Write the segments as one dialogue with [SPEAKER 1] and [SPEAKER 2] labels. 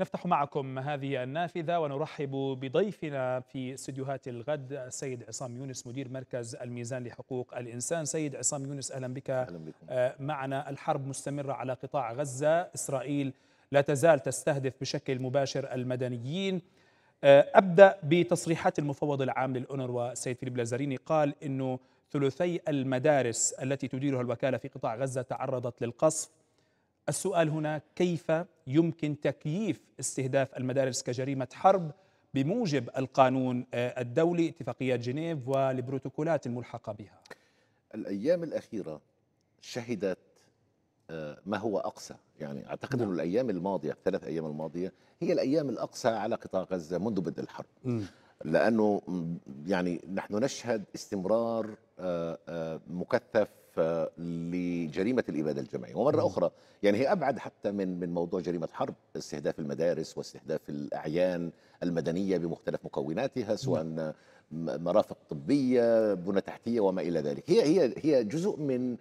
[SPEAKER 1] نفتح معكم هذه النافذة ونرحب بضيفنا في استديوهات الغد السيد عصام يونس مدير مركز الميزان لحقوق الإنسان سيد عصام يونس أهلا بك أهلا بكم. آه، معنا الحرب مستمرة على قطاع غزة إسرائيل لا تزال تستهدف بشكل مباشر المدنيين آه، أبدأ بتصريحات المفوض العام للأونروا السيد فيليب لازاريني قال أنه ثلثي المدارس التي تديرها الوكالة في قطاع غزة تعرضت للقصف السؤال هنا كيف يمكن تكييف استهداف المدارس كجريمه حرب بموجب القانون آه، الدولي اتفاقيات جنيف والبروتوكولات الملحقه بها
[SPEAKER 2] الايام الاخيره شهدت آه، ما هو أقسى يعني اعتقد نعم. انه الايام الماضيه الثلاث ايام الماضيه هي الايام الأقسى على قطاع غزه منذ بدء الحرب م. لانه يعني نحن نشهد استمرار آه، مكثف لجريمه الاباده الجماعيه ومره اخرى يعني هي ابعد حتى من من موضوع جريمه حرب استهداف المدارس واستهداف الاعيان المدنيه بمختلف مكوناتها سواء مرافق طبيه بنى تحتيه وما الى ذلك هي هي هي جزء من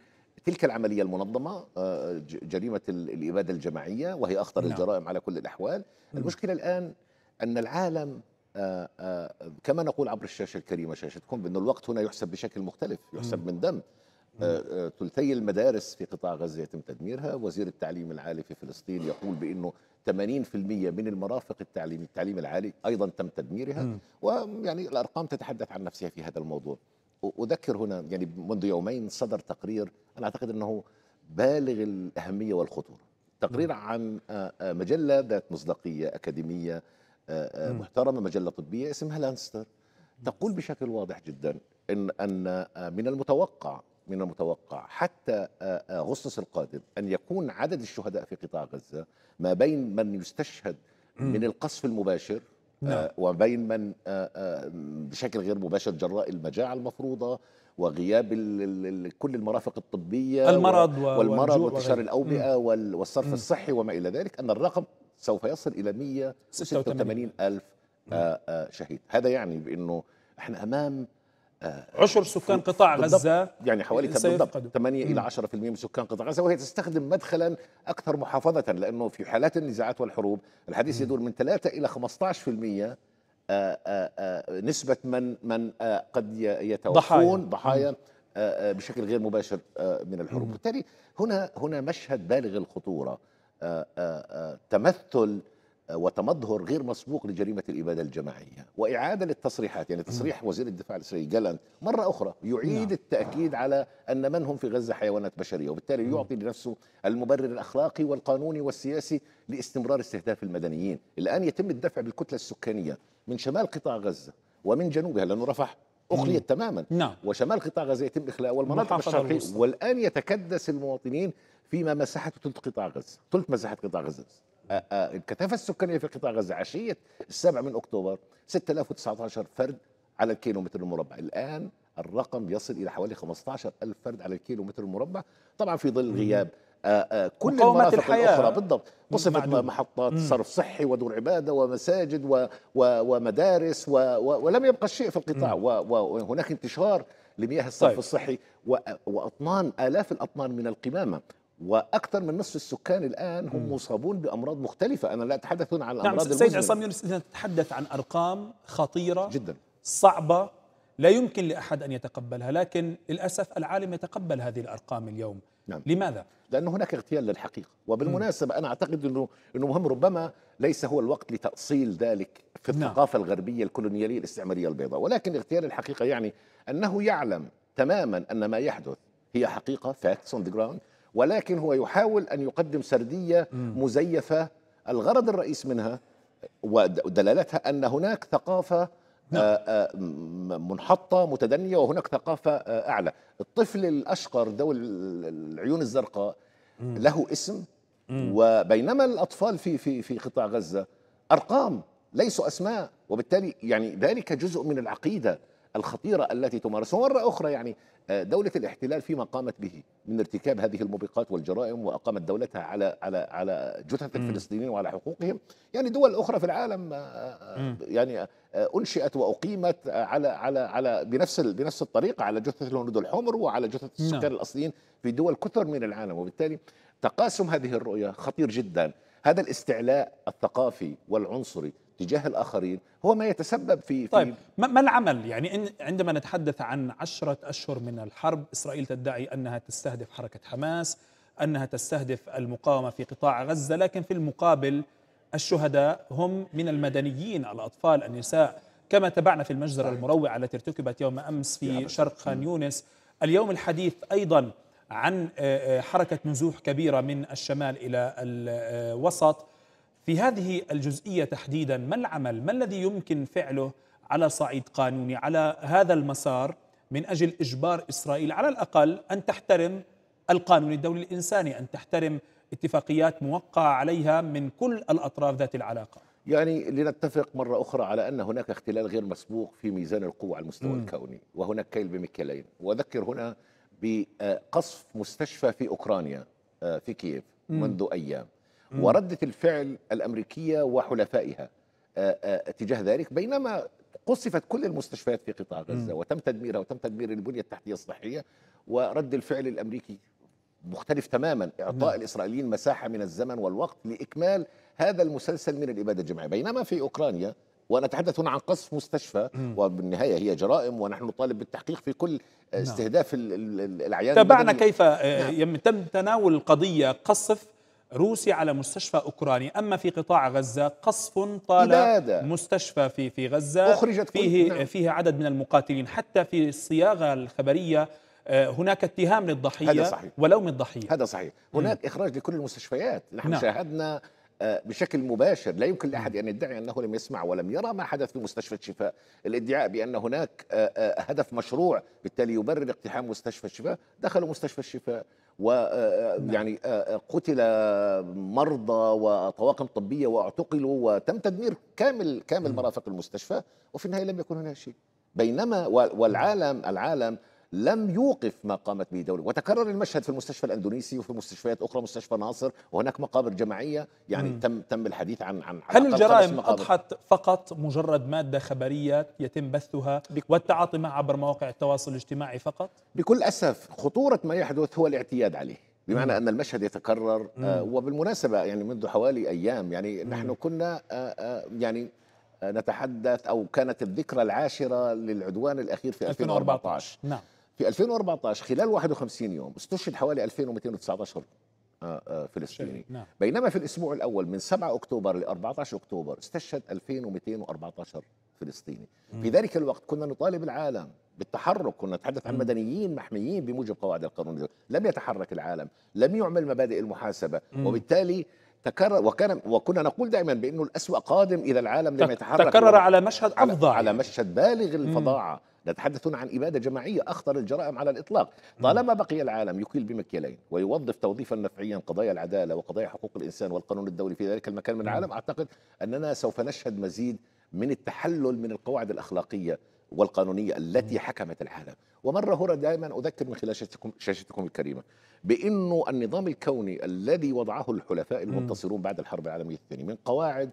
[SPEAKER 2] تلك العمليه المنظمه آه، جريمه الاباده الجماعيه وهي اخطر نعم. الجرائم على كل الاحوال المشكله الان ان العالم آآ آه، آآ آه، كما نقول عبر الشاشه الكريمه شاشتكم بأن الوقت هنا يحسب بشكل مختلف يحسب من دم آه، آه، ثلثي المدارس في قطاع غزة يتم تدميرها وزير التعليم العالي في فلسطين يقول بأنه 80% من المرافق التعليم التعليم العالي أيضا تم تدميرها ويعني الأرقام تتحدث عن نفسها في هذا الموضوع أذكر هنا يعني منذ يومين صدر تقرير أنا أعتقد أنه بالغ الأهمية والخطورة تقرير عن آه، مجلة ذات مصداقية أكاديمية محترمة مجلة طبية اسمها لانستر تقول بشكل واضح جدا إن, أن من المتوقع من المتوقع حتى أغسطس آه، آه، القادم أن يكون عدد الشهداء في قطاع غزة ما بين من يستشهد من القصف المباشر آه، نعم. وبين من بشكل غير مباشر جراء المجاعة المفروضة وغياب كل المرافق الطبية المرض والمرض وانتشار الأوبئة والصرف مم. الصحي وما إلى ذلك أن الرقم سوف يصل إلى 186 ألف شهيد هذا يعني بأنه احنا أمام آه، عشر سكان قطاع غزة يعني حوالي بالضبط 8 إلى 10% من سكان قطاع غزة وهي تستخدم مدخلا أكثر محافظة لأنه في حالات النزاعات والحروب الحديث يدور من 3 إلى 15% آه، آه، نسبة من من قد يتوفون ضحايا بشكل غير مباشر من الحروب بالتالي هنا هنا مشهد بالغ الخطورة تمثل وتمظهر غير مسبوق لجريمه الاباده الجماعيه واعاده للتصريحات يعني تصريح وزير الدفاع الاسرائيلي جالانت مره اخرى يعيد نعم. التاكيد على ان من هم في غزه حيوانات بشريه وبالتالي يعطي لنفسه المبرر الاخلاقي والقانوني والسياسي لاستمرار استهداف المدنيين الان يتم الدفع بالكتله السكانيه من شمال قطاع غزه ومن جنوبها لانه رفح اخليت تماما نعم. وشمال قطاع غزه يتم اخلاء والمناطق الشرقيه والان يتكدس المواطنين فيما مساحته ثلث قطاع غزه ثلث مساحه قطاع غزه الكثافه السكانيه في قطاع غزه عشيه السابع من اكتوبر 6019 فرد على الكيلومتر المربع الان الرقم يصل الى حوالي 15000 فرد على الكيلومتر المربع طبعا في ظل غياب آه، آه، كل المرافق الحياة. الاخرى بالضبط وصفت محطات مم. صرف صحي ودور عباده ومساجد و و ومدارس و و ولم يبقى شيء في القطاع وهناك انتشار لمياه الصرف طيب. الصحي واطنان الاف الاطنان من القمامه واكثر من نصف السكان الان هم مصابون بامراض مختلفه انا لا اتحدث هنا عن نعم، الامراض نعم سيد عصام
[SPEAKER 1] يونس نتحدث عن ارقام خطيره جدا صعبه لا يمكن لاحد ان يتقبلها لكن للاسف العالم يتقبل هذه الارقام اليوم نعم. لماذا لانه هناك اغتيال للحقيقه وبالمناسبه انا اعتقد انه انه مهم
[SPEAKER 2] ربما ليس هو الوقت لتاصيل ذلك في نعم. الثقافه نعم. الغربيه الكولونياليه الاستعماريه البيضاء ولكن اغتيال الحقيقه يعني انه يعلم تماما ان ما يحدث هي حقيقه فاكتس اون ذا جراوند ولكن هو يحاول أن يقدم سردية مزيفة الغرض الرئيس منها ودلالتها أن هناك ثقافة آه، نعم. آه، منحطة متدنية وهناك ثقافة آه، أعلى الطفل الأشقر ذو العيون الزرقاء له اسم وبينما الأطفال في, في, في قطاع غزة أرقام ليسوا أسماء وبالتالي يعني ذلك جزء من العقيدة الخطيرة التي تمارسها مرة أخرى يعني آه، دولة الاحتلال فيما قامت به من ارتكاب هذه الموبقات والجرائم وأقامت دولتها على على على جثث الفلسطينيين وعلى حقوقهم يعني دول أخرى في العالم آه، آه، يعني أنشئت وأقيمت على على على بنفس بنفس الطريقة على جثث الهنود الحمر وعلى جثث نعم. السكان الأصليين في دول كثر من العالم وبالتالي تقاسم هذه الرؤية خطير جدا هذا الاستعلاء الثقافي والعنصري تجاه الآخرين هو ما يتسبب في طيب في
[SPEAKER 1] ما العمل يعني إن عندما نتحدث عن عشرة أشهر من الحرب إسرائيل تدعي أنها تستهدف حركة حماس أنها تستهدف المقاومة في قطاع غزة لكن في المقابل الشهداء هم من المدنيين الأطفال النساء كما تبعنا في المجزرة المروعة التي ارتكبت يوم أمس في شرق خان يونس اليوم الحديث أيضا عن حركة نزوح كبيرة من الشمال إلى الوسط في هذه الجزئية تحديدا ما العمل ما الذي يمكن فعله على صعيد قانوني على هذا المسار من أجل إجبار إسرائيل على الأقل أن تحترم القانون الدولي الإنساني أن تحترم اتفاقيات موقعة عليها من كل الأطراف ذات العلاقة
[SPEAKER 2] يعني لنتفق مرة أخرى على أن هناك اختلال غير مسبوق في ميزان القوة على المستوى م. الكوني وهناك كيل بمكيالين وأذكر هنا بقصف مستشفى في أوكرانيا آه، في كييف منذ أيام وردة الفعل الأمريكية وحلفائها آه، آه، تجاه ذلك بينما قصفت كل المستشفيات في قطاع غزة وتم تدميرها وتم تدمير البنية التحتية الصحية ورد الفعل الأمريكي مختلف تماما إعطاء الإسرائيليين مساحة من الزمن والوقت لإكمال هذا المسلسل من الإبادة الجماعية بينما في أوكرانيا ونتحدث هنا عن قصف مستشفى وبالنهايه هي جرائم ونحن نطالب بالتحقيق في كل نعم. استهداف الاعيان تابعنا كيف
[SPEAKER 1] آه، نعم. تم تناول القضيه قصف روسي على مستشفى أوكراني أما في قطاع غزة قصف طال إبادة. مستشفى في في غزة أخرجت فيه, نعم. فيه عدد من المقاتلين حتى في الصياغة الخبرية آه، هناك اتهام للضحية هذا صحيح. ولوم الضحية هذا صحيح هناك
[SPEAKER 2] م. إخراج لكل المستشفيات نحن نعم. شاهدنا آه، بشكل مباشر لا يمكن لأحد أن يدعي أنه لم يسمع ولم يرى ما حدث في مستشفى الشفاء الادعاء بأن هناك آه، هدف مشروع بالتالي يبرر اقتحام مستشفى الشفاء دخلوا مستشفى الشفاء ويعني آه، آه، نعم. آه، قتل مرضى وطواقم طبيه واعتقلوا وتم تدمير كامل كامل نعم. مرافق المستشفى وفي النهايه لم يكن هناك شيء بينما والعالم نعم. العالم لم يوقف ما قامت به دولة وتكرر المشهد في المستشفى الأندونيسي وفي مستشفيات أخرى مستشفى ناصر وهناك مقابر جماعية يعني تم تم الحديث عن عن هل الجرائم أضحت
[SPEAKER 1] فقط مجرد مادة خبرية يتم بثها والتعاطي معها عبر مواقع التواصل الاجتماعي فقط؟
[SPEAKER 2] بكل أسف خطورة ما يحدث هو الاعتياد عليه بمعنى ان المشهد يتكرر آه وبالمناسبه يعني منذ حوالي ايام يعني نحن كنا آه آه يعني آه، نتحدث او كانت الذكرى العاشره للعدوان الاخير في 2014, 2014. نعم في 2014 خلال 51 يوم استشهد حوالي 2219 آه، آه، فلسطيني نعم. بينما في الاسبوع الاول من 7 اكتوبر ل 14 اكتوبر استشهد 2214 فلسطيني في ذلك الوقت كنا نطالب العالم بالتحرك كنا نتحدث عن مدنيين محميين بموجب قواعد القانون لم يتحرك العالم لم يعمل مبادئ المحاسبة وبالتالي تكرر وكان وكنا نقول دائما بانه الاسوا قادم اذا العالم لم يتحرك تكرر على مشهد افظع على, على مشهد بالغ الفظاعه نتحدثون عن إبادة جماعية أخطر الجرائم على الإطلاق طالما نعم. بقي العالم يكيل بمكيالين ويوظف توظيفا نفعيا قضايا العدالة وقضايا حقوق الإنسان والقانون الدولي في ذلك المكان من نعم. العالم أعتقد أننا سوف نشهد مزيد من التحلل من القواعد الأخلاقية والقانونية التي نعم. حكمت العالم ومرة هنا دائما أذكر من خلال شاشتكم, شاشتكم الكريمة بأنه النظام الكوني الذي وضعه الحلفاء المنتصرون بعد الحرب العالمية الثانية من قواعد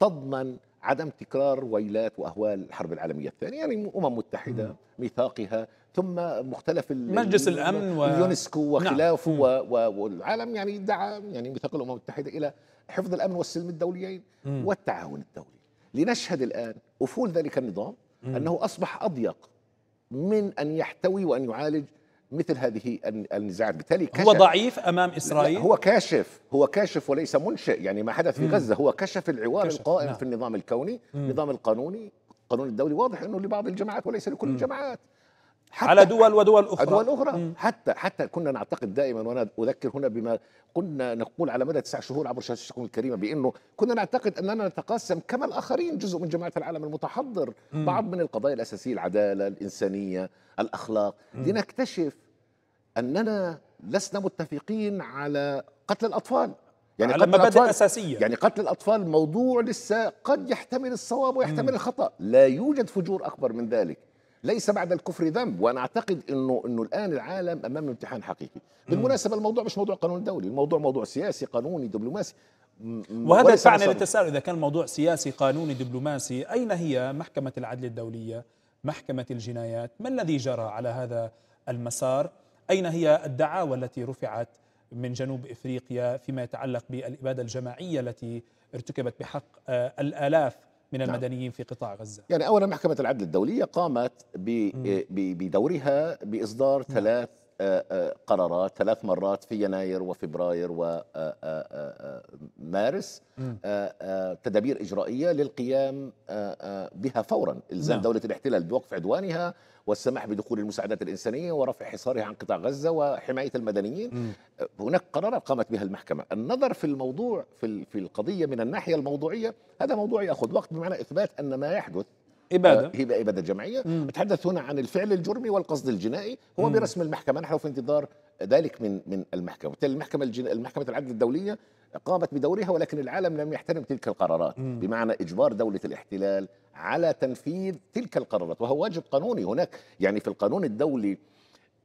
[SPEAKER 2] تضمن عدم تكرار ويلات واهوال الحرب العالميه الثانيه يعني الامم المتحده ميثاقها ثم مختلف مجلس الامن و... اليونسكو نعم. وخلافه نعم. و... والعالم يعني دعا يعني ميثاق الامم المتحده الى حفظ الامن والسلم الدوليين م. والتعاون الدولي لنشهد الان افول ذلك النظام م. انه اصبح اضيق من ان يحتوي وان يعالج مثل هذه النزاعات بالتالي هو ضعيف
[SPEAKER 1] امام اسرائيل هو
[SPEAKER 2] كاشف هو كاشف وليس منشئ يعني ما حدث في غزه هو كشف العوار كشف. القائم نعم. في النظام الكوني النظام القانوني القانون الدولي واضح انه لبعض الجماعات وليس لكل الجماعات حتى على دول ودول اخرى دول اخرى م. حتى حتى كنا نعتقد دائما وانا اذكر هنا بما كنا نقول على مدى تسع شهور عبر شاشه الشؤون الكريمه بانه كنا نعتقد اننا نتقاسم كما الاخرين جزء من جماعه العالم المتحضر م. بعض من القضايا الاساسيه العداله الانسانيه الاخلاق م. لنكتشف اننا لسنا متفقين على قتل الاطفال يعني على الأطفال أساسية يعني قتل الأطفال موضوع لسه قد يحتمل الصواب ويحتمل م. الخطأ لا يوجد فجور أكبر من ذلك ليس بعد الكفر ذنب وانا اعتقد انه انه الان العالم امام امتحان حقيقي بالمناسبه الموضوع مش موضوع قانون دولي الموضوع موضوع سياسي قانوني دبلوماسي وهذا دفعنا للتساؤل
[SPEAKER 1] اذا كان الموضوع سياسي قانوني دبلوماسي اين هي محكمه العدل الدوليه محكمه الجنايات ما الذي جرى على هذا المسار اين هي الدعاوى التي رفعت من جنوب افريقيا فيما يتعلق بالاباده الجماعيه التي ارتكبت بحق آه، الالاف من نعم. المدنيين في قطاع غزة
[SPEAKER 2] يعني أولا محكمة العدل الدولية قامت بدورها بإصدار نعم. ثلاث قرارات ثلاث مرات في يناير وفبراير ومارس آه، آه، آه، تدابير إجرائية للقيام بها فورا إلزام نعم. دولة الاحتلال بوقف عدوانها والسماح بدخول المساعدات الإنسانية ورفع حصارها عن قطاع غزة وحماية المدنيين هناك قرارات قامت بها المحكمة النظر في الموضوع في القضية من الناحية الموضوعية هذا موضوع يأخذ وقت بمعنى إثبات أن ما يحدث إبادة هبة آه، إبادة جمعية مم. بتحدث هنا عن الفعل الجرمي والقصد الجنائي هو مم. برسم المحكمة نحن في انتظار ذلك من من المحكمة وبالتالي المحكمة الجن... المحكمة العدل الدولية قامت بدورها ولكن العالم لم يحترم تلك القرارات مم. بمعنى إجبار دولة الاحتلال على تنفيذ تلك القرارات وهو واجب قانوني هناك يعني في القانون الدولي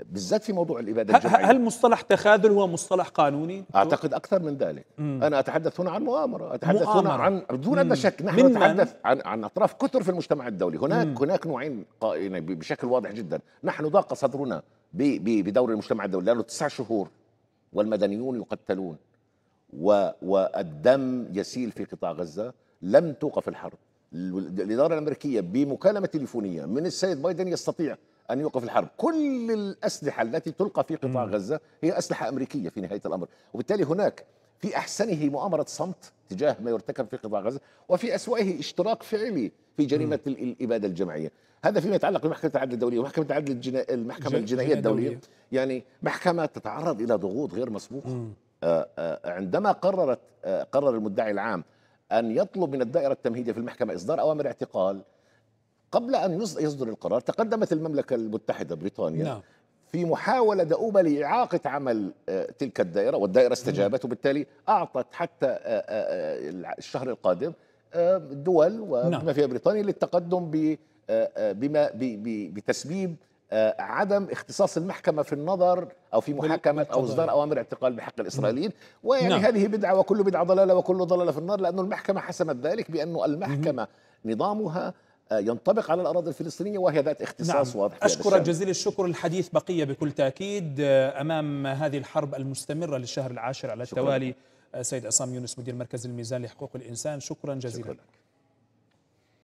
[SPEAKER 2] بالذات في موضوع الاباده الجماعيه هل مصطلح تخاذل هو مصطلح قانوني؟ اعتقد اكثر من ذلك، مم. انا اتحدث هنا عن مؤامره، اتحدث مؤامرة. هنا عن دون ادنى شك نحن نتحدث عن عن اطراف كثر في المجتمع الدولي، هناك مم. هناك نوعين قائمين بشكل واضح جدا، نحن ضاق صدرنا بدور المجتمع الدولي لانه تسع شهور والمدنيون يقتلون و والدم يسيل في قطاع غزه، لم توقف الحرب، الاداره الامريكيه بمكالمه تليفونيه من السيد بايدن يستطيع ان يوقف الحرب كل الاسلحه التي تلقى في قطاع غزه هي اسلحه امريكيه في نهايه الامر وبالتالي هناك في احسنه مؤامره صمت تجاه ما يرتكب في قطاع غزه وفي اسوأه اشتراك فعلي في جريمه م. الاباده الجماعيه هذا فيما يتعلق بمحكمه العدل الدوليه ومحكمه العدل الجنا... المحكمه الجنائيه الدوليه دولية. يعني محكمه تتعرض الى ضغوط غير مسبوقه آه، آه، عندما قررت آه، قرر المدعي العام ان يطلب من الدائره التمهيديه في المحكمه اصدار اوامر اعتقال قبل أن يصدر القرار تقدمت المملكة المتحدة بريطانيا نعم. في محاولة دؤوبة لإعاقة عمل آه، تلك الدائرة والدائرة استجابت وبالتالي أعطت حتى آه، آه، الشهر القادم دول وبما نعم. فيها بريطانيا للتقدم بما بتسبيب عدم اختصاص المحكمة في النظر أو في محاكمة أو إصدار أوامر اعتقال بحق الإسرائيليين نعم. ويعني نعم. هذه بدعة وكل بدعة ضلالة وكل ضلالة في النار لأن المحكمة حسمت ذلك بأن المحكمة نظامها ينطبق على الأراضي الفلسطينية وهي ذات اختصاص نعم. واضح أشكرك جزيل
[SPEAKER 1] الشكر الحديث بقية بكل تأكيد أمام هذه الحرب المستمرة للشهر العاشر على التوالي شكرا. سيد عصام يونس مدير مركز الميزان لحقوق الإنسان شكرا جزيلا شكرا. لك